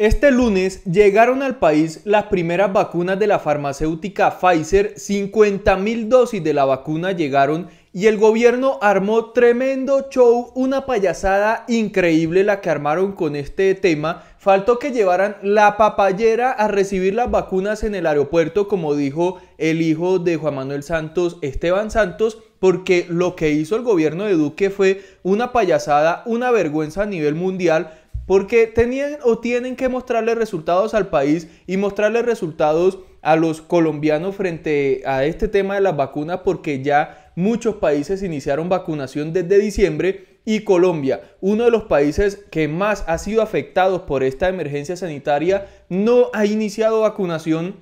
Este lunes llegaron al país las primeras vacunas de la farmacéutica Pfizer, 50.000 dosis de la vacuna llegaron y el gobierno armó tremendo show, una payasada increíble la que armaron con este tema. Faltó que llevaran la papayera a recibir las vacunas en el aeropuerto, como dijo el hijo de Juan Manuel Santos, Esteban Santos, porque lo que hizo el gobierno de Duque fue una payasada, una vergüenza a nivel mundial porque tenían o tienen que mostrarle resultados al país y mostrarle resultados a los colombianos frente a este tema de las vacunas porque ya muchos países iniciaron vacunación desde diciembre y Colombia, uno de los países que más ha sido afectados por esta emergencia sanitaria, no ha iniciado vacunación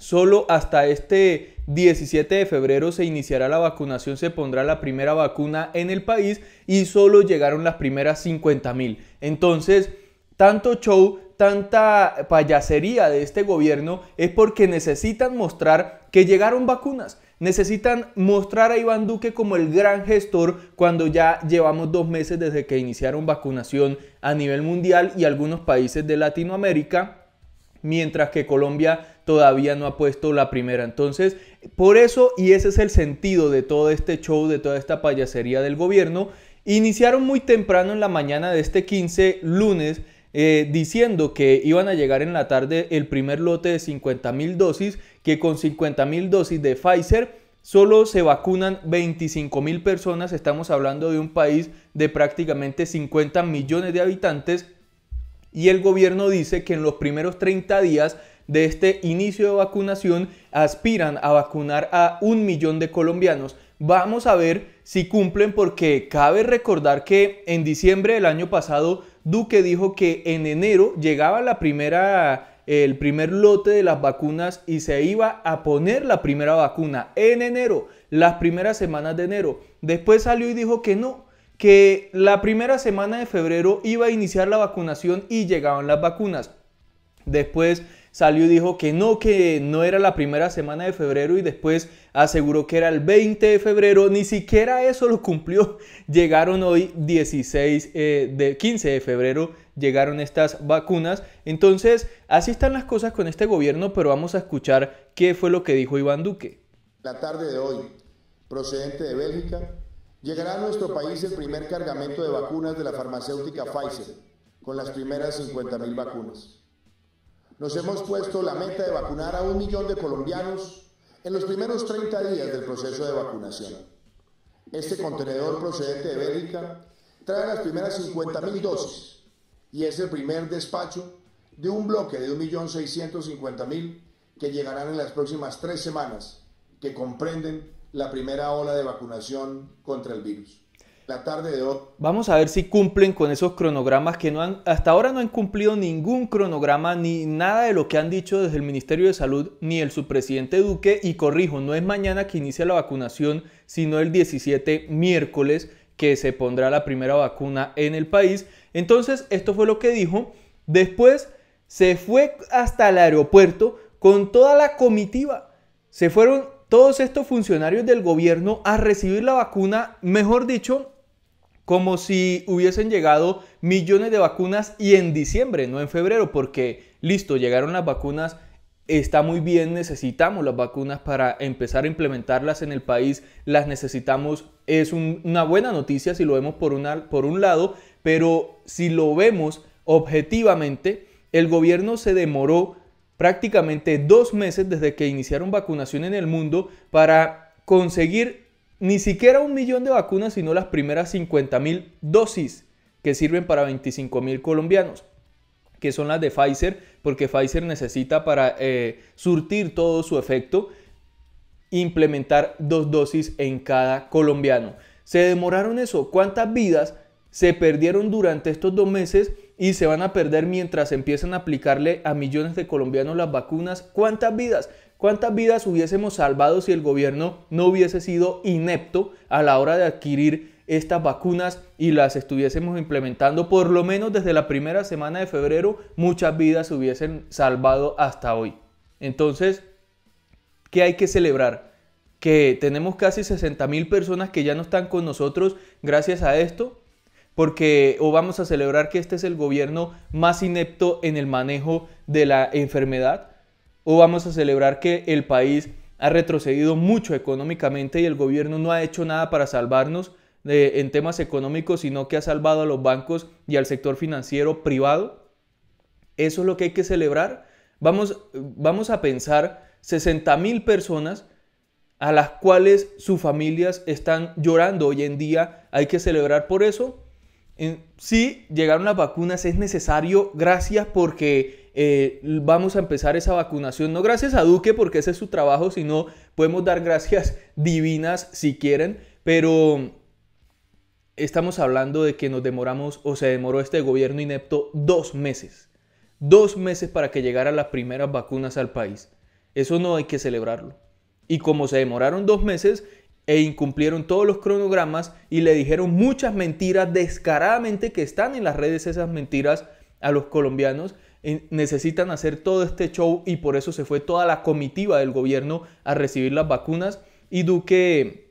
solo hasta este 17 de febrero se iniciará la vacunación, se pondrá la primera vacuna en el país y solo llegaron las primeras 50 mil. Entonces, tanto show, tanta payasería de este gobierno es porque necesitan mostrar que llegaron vacunas. Necesitan mostrar a Iván Duque como el gran gestor cuando ya llevamos dos meses desde que iniciaron vacunación a nivel mundial y algunos países de Latinoamérica mientras que Colombia todavía no ha puesto la primera. Entonces, por eso, y ese es el sentido de todo este show, de toda esta payasería del gobierno, iniciaron muy temprano en la mañana de este 15 lunes. Eh, diciendo que iban a llegar en la tarde el primer lote de 50.000 dosis, que con 50.000 dosis de Pfizer solo se vacunan 25 mil personas, estamos hablando de un país de prácticamente 50 millones de habitantes y el gobierno dice que en los primeros 30 días de este inicio de vacunación aspiran a vacunar a un millón de colombianos. Vamos a ver si cumplen porque cabe recordar que en diciembre del año pasado Duque dijo que en enero llegaba la primera el primer lote de las vacunas y se iba a poner la primera vacuna en enero, las primeras semanas de enero. Después salió y dijo que no, que la primera semana de febrero iba a iniciar la vacunación y llegaban las vacunas. Después salió y dijo que no, que no era la primera semana de febrero y después aseguró que era el 20 de febrero. Ni siquiera eso lo cumplió. Llegaron hoy 16 eh, de 15 de febrero llegaron estas vacunas. Entonces, así están las cosas con este gobierno, pero vamos a escuchar qué fue lo que dijo Iván Duque. La tarde de hoy, procedente de Bélgica, Llegará a nuestro país el primer cargamento de vacunas de la farmacéutica Pfizer, con las primeras 50.000 vacunas. Nos hemos puesto la meta de vacunar a un millón de colombianos en los primeros 30 días del proceso de vacunación. Este contenedor procedente de Bélgica trae las primeras 50.000 dosis y es el primer despacho de un bloque de 1.650.000 que llegarán en las próximas tres semanas, que comprenden la primera ola de vacunación contra el virus. La tarde de hoy. Vamos a ver si cumplen con esos cronogramas que no han, hasta ahora no han cumplido ningún cronograma ni nada de lo que han dicho desde el Ministerio de Salud ni el subpresidente Duque. Y corrijo, no es mañana que inicia la vacunación, sino el 17 miércoles que se pondrá la primera vacuna en el país. Entonces, esto fue lo que dijo. Después se fue hasta el aeropuerto con toda la comitiva. Se fueron todos estos funcionarios del gobierno a recibir la vacuna, mejor dicho, como si hubiesen llegado millones de vacunas y en diciembre, no en febrero, porque listo, llegaron las vacunas, está muy bien, necesitamos las vacunas para empezar a implementarlas en el país, las necesitamos, es una buena noticia si lo vemos por, por un lado, pero si lo vemos objetivamente, el gobierno se demoró prácticamente dos meses desde que iniciaron vacunación en el mundo para conseguir ni siquiera un millón de vacunas, sino las primeras 50 mil dosis que sirven para 25 mil colombianos, que son las de Pfizer, porque Pfizer necesita para eh, surtir todo su efecto implementar dos dosis en cada colombiano. Se demoraron eso, cuántas vidas se perdieron durante estos dos meses y se van a perder mientras empiezan a aplicarle a millones de colombianos las vacunas. ¿Cuántas vidas? ¿Cuántas vidas hubiésemos salvado si el gobierno no hubiese sido inepto a la hora de adquirir estas vacunas y las estuviésemos implementando, por lo menos desde la primera semana de febrero, muchas vidas se hubiesen salvado hasta hoy. Entonces, ¿qué hay que celebrar? Que tenemos casi 60 mil personas que ya no están con nosotros gracias a esto porque o vamos a celebrar que este es el gobierno más inepto en el manejo de la enfermedad, o vamos a celebrar que el país ha retrocedido mucho económicamente y el gobierno no ha hecho nada para salvarnos eh, en temas económicos, sino que ha salvado a los bancos y al sector financiero privado. Eso es lo que hay que celebrar. Vamos, vamos a pensar 60 mil personas a las cuales sus familias están llorando hoy en día. Hay que celebrar por eso. Sí, llegaron las vacunas, es necesario, gracias porque eh, vamos a empezar esa vacunación, no gracias a Duque porque ese es su trabajo, sino podemos dar gracias divinas si quieren, pero estamos hablando de que nos demoramos o se demoró este gobierno inepto dos meses, dos meses para que llegaran las primeras vacunas al país. Eso no hay que celebrarlo. Y como se demoraron dos meses, e incumplieron todos los cronogramas y le dijeron muchas mentiras descaradamente que están en las redes esas mentiras a los colombianos. Necesitan hacer todo este show y por eso se fue toda la comitiva del gobierno a recibir las vacunas y Duque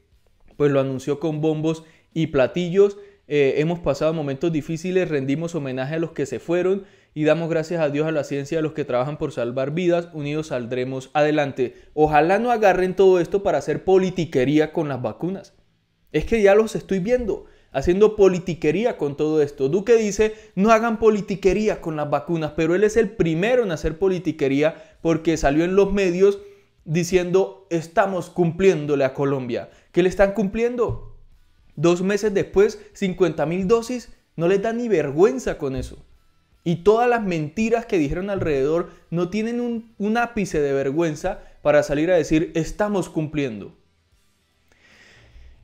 pues lo anunció con bombos y platillos. Eh, hemos pasado momentos difíciles, rendimos homenaje a los que se fueron y damos gracias a Dios, a la ciencia, a los que trabajan por salvar vidas, unidos saldremos adelante. Ojalá no agarren todo esto para hacer politiquería con las vacunas. Es que ya los estoy viendo haciendo politiquería con todo esto. Duque dice, no hagan politiquería con las vacunas, pero él es el primero en hacer politiquería porque salió en los medios diciendo, estamos cumpliéndole a Colombia. ¿Qué le están cumpliendo? Dos meses después, 50 mil dosis, no les da ni vergüenza con eso. Y todas las mentiras que dijeron alrededor no tienen un, ápice de vergüenza para salir a decir estamos cumpliendo.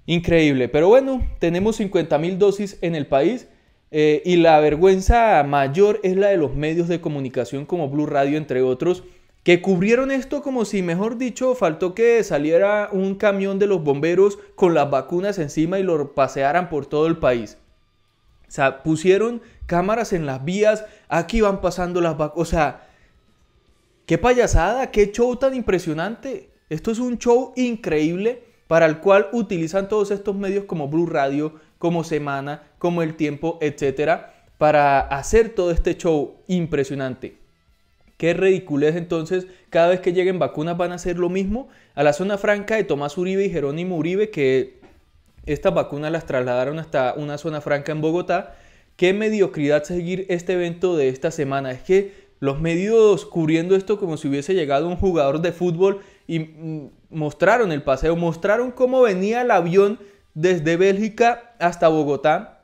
Increíble, pero bueno, tenemos 50.000 dosis en el país eh, y la vergüenza mayor es la de los medios de comunicación como Blue Radio, entre otros, que cubrieron esto como si, mejor dicho, faltó que saliera un camión de los bomberos con las vacunas encima y lo pasearan por todo el país. O sea, pusieron cámaras en las vías, aquí van pasando las vacunas. O sea, qué payasada, qué show tan impresionante. Esto es un show increíble para el cual utilizan todos estos medios como Blue Radio, como Semana, como El Tiempo, etcétera, para hacer todo este show impresionante. Qué ridiculez entonces, cada vez que lleguen vacunas van a hacer lo mismo. A la zona franca de Tomás Uribe y Jerónimo Uribe, que estas vacunas las trasladaron hasta una zona franca en Bogotá. Qué mediocridad seguir este evento de esta semana. Es que los medios cubriendo esto como si hubiese llegado un jugador de fútbol y mm, mostraron el paseo, mostraron cómo venía el avión desde Bélgica hasta Bogotá.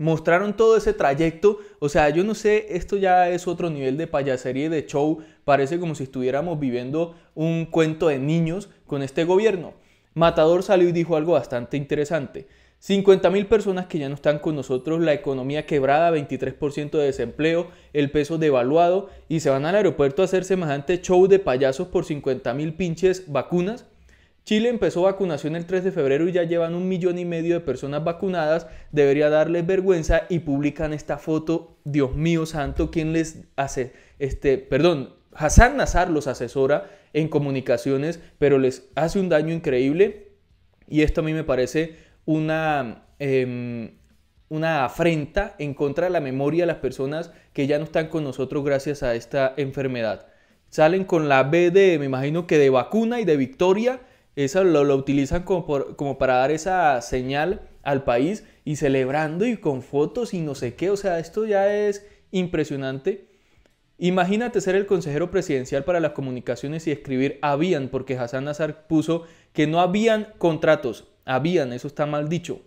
Mostraron todo ese trayecto, o sea, yo no sé, esto ya es otro nivel de payasería y de show, parece como si estuviéramos viviendo un cuento de niños con este gobierno. Matador salió y dijo algo bastante interesante. 50.000 personas que ya no están con nosotros, la economía quebrada, 23% de desempleo, el peso devaluado y se van al aeropuerto a hacer semejante show de payasos por 50.000 pinches vacunas. Chile empezó vacunación el 3 de febrero y ya llevan un millón y medio de personas vacunadas. Debería darles vergüenza y publican esta foto. Dios mío santo, ¿quién les hace? Este, perdón, Hassan Nazar los asesora en comunicaciones, pero les hace un daño increíble y esto a mí me parece una, em, una afrenta en contra de la memoria de las personas que ya no están con nosotros gracias a esta enfermedad. Salen con la B de, me imagino que de vacuna y de victoria, esa lo, utilizan como, como para dar esa señal al país y celebrando y con fotos y no sé qué, o sea, esto ya es impresionante. Imagínate ser el consejero presidencial para las comunicaciones y escribir habían, porque Hassan Nazar puso que no habían contratos, habían, eso está mal dicho.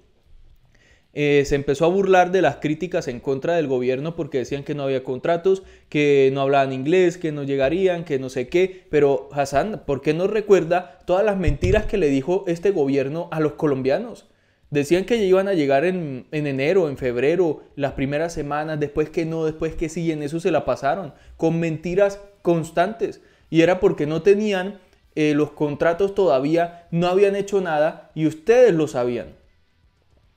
Eh, se empezó a burlar de las críticas en contra del gobierno porque decían que no había contratos, que no hablaban inglés, que no llegarían, que no sé qué. Pero Hassan, ¿por qué no recuerda todas las mentiras que le dijo este gobierno a los colombianos? Decían que iban a llegar en, enero, en febrero, las primeras semanas, después que no, después que sí, y en eso se la pasaron, con mentiras constantes. Y era porque no tenían eh, los contratos todavía, no habían hecho nada y ustedes lo sabían.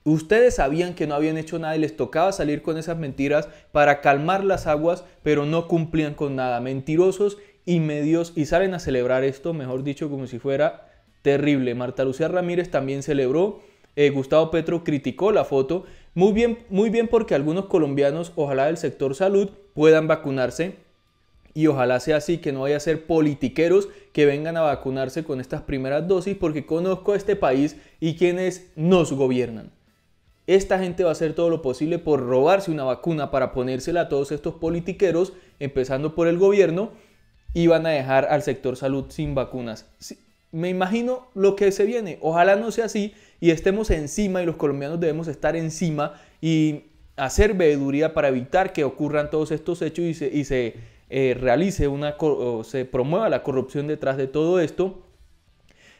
Ustedes sabían que no habían hecho nada y les tocaba salir con esas mentiras para calmar las aguas, pero no cumplían con nada. Mentirosos y medios y salen a celebrar esto, mejor dicho, como si fuera terrible. Marta Lucía Ramírez también celebró eh, Gustavo Petro criticó la foto. Muy bien, muy bien porque algunos colombianos, ojalá del sector salud, puedan vacunarse y ojalá sea así, que no vaya a ser politiqueros que vengan a vacunarse con estas primeras dosis porque conozco a este país y quienes nos gobiernan. Esta gente va a hacer todo lo posible por robarse una vacuna para ponérsela a todos estos politiqueros, empezando por el gobierno, y van a dejar al sector salud sin vacunas me imagino lo que se viene. Ojalá no sea así y estemos encima y los colombianos debemos estar encima y hacer veeduría para evitar que ocurran todos estos hechos y se, eh, realice una, se promueva la corrupción detrás de todo esto.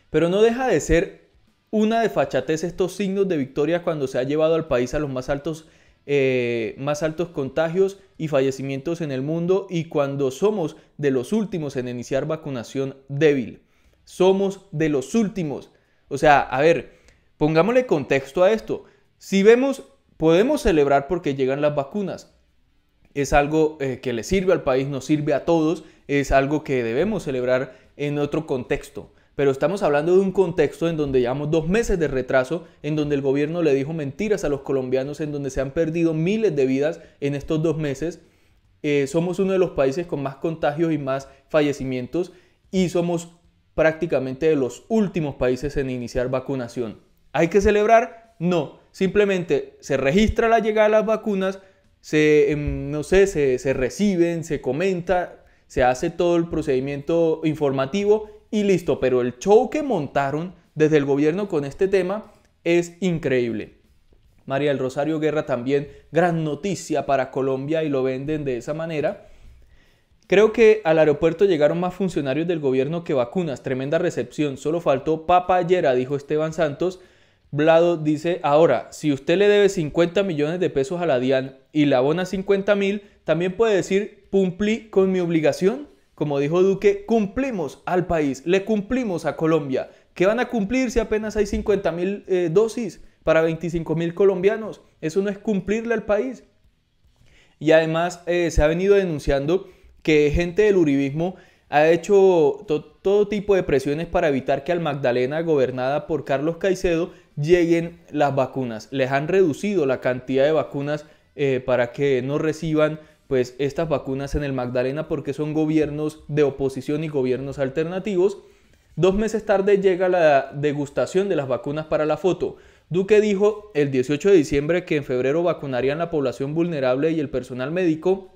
Pero no deja de ser una fachatez estos signos de victoria cuando se ha llevado al país a los más altos, eh, más altos contagios y fallecimientos en el mundo y cuando somos de los últimos en iniciar vacunación débil somos de los últimos. O sea, a ver, pongámosle contexto a esto. Si vemos, podemos celebrar porque llegan las vacunas. Es algo eh, que le sirve al país, nos sirve a todos, es algo que debemos celebrar en otro contexto. Pero estamos hablando de un contexto en donde llevamos dos meses de retraso, en donde el gobierno le dijo mentiras a los colombianos, en donde se han perdido miles de vidas en estos dos meses. Eh, somos uno de los países con más contagios y más fallecimientos y somos prácticamente de los últimos países en iniciar vacunación. ¿Hay que celebrar? No, simplemente se registra la llegada de las vacunas, se, em, no sé, se, se reciben, se comenta, se hace todo el procedimiento informativo y listo. Pero el show que montaron desde el gobierno con este tema es increíble. María del Rosario Guerra también, gran noticia para Colombia y lo venden de esa manera. Creo que al aeropuerto llegaron más funcionarios del gobierno que vacunas, tremenda recepción, solo faltó papayera, dijo Esteban Santos. Blado dice, ahora, si usted le debe 50 millones de pesos a la DIAN y la abona 50 mil, también puede decir, cumplí con mi obligación. Como dijo Duque, cumplimos al país, le cumplimos a Colombia. ¿Qué van a cumplir si apenas hay 50 mil eh, dosis para 25 mil colombianos? Eso no es cumplirle al país. Y además eh, se ha venido denunciando que gente del uribismo ha hecho todo tipo de presiones para evitar que al Magdalena, gobernada por Carlos Caicedo, lleguen las vacunas. Les han reducido la cantidad de vacunas eh, para que no reciban pues estas vacunas en el Magdalena porque son gobiernos de oposición y gobiernos alternativos. Dos meses tarde llega la degustación de las vacunas para la foto. Duque dijo el 18 de diciembre que en febrero vacunarían la población vulnerable y el personal médico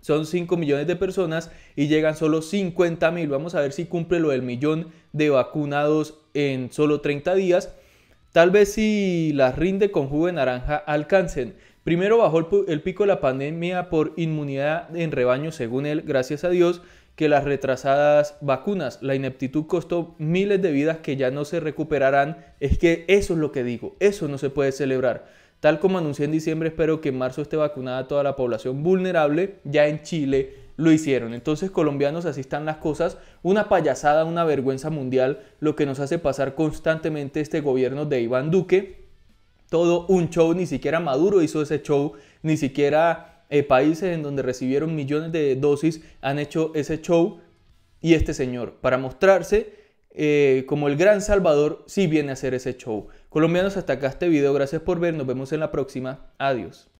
son 5 millones de personas y llegan solo 50 mil. Vamos a ver si cumple lo del millón de vacunados en solo 30 días. Tal vez si las rinde con jugo de naranja alcancen. Primero bajó el, pico de la pandemia por inmunidad en rebaño, según él, gracias a Dios, que las retrasadas vacunas. La ineptitud costó miles de vidas que ya no se recuperarán. Es que eso es lo que digo, eso no se puede celebrar. Tal como anuncié en diciembre, espero que en marzo esté vacunada toda la población vulnerable. Ya en Chile lo hicieron. Entonces, colombianos, así están las cosas. Una payasada, una vergüenza mundial, lo que nos hace pasar constantemente este gobierno de Iván Duque. Todo un show, ni siquiera Maduro hizo ese show, ni siquiera eh, países en donde recibieron millones de dosis han hecho ese show. Y este señor, para mostrarse eh, como el gran salvador, sí viene a hacer ese show. Colombianos, hasta acá este video. Gracias por ver. Nos vemos en la próxima. Adiós.